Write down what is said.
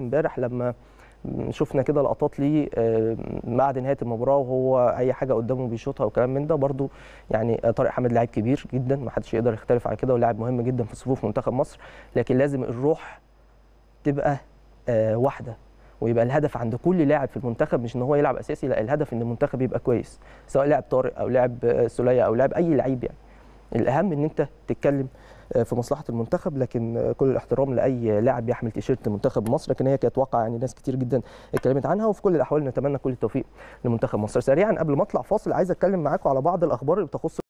امبارح لما شفنا كده لقطات ليه آه، بعد نهايه المباراه وهو اي حاجه قدامه بيشوطها وكلام من ده برده يعني طارق حامد لاعب كبير جدا ما حدش يقدر يختلف على كده ولاعب مهم جدا في صفوف منتخب مصر لكن لازم الروح تبقى آه، واحده ويبقى الهدف عند كل لاعب في المنتخب مش ان هو يلعب اساسي لا الهدف ان المنتخب يبقى كويس سواء لاعب طارق او لاعب آه، سوليه او لاعب اي لعيب يعني الاهم ان انت تتكلم آه، في مصلحه المنتخب لكن آه، كل الاحترام لاي لاعب يحمل تيشيرت منتخب مصر لكن هي كانت واقعه يعني ناس كتير جدا اتكلمت عنها وفي كل الاحوال نتمنى كل التوفيق لمنتخب مصر سريعا قبل ما اطلع فاصل عايز اتكلم معاكم على بعض الاخبار اللي بتخص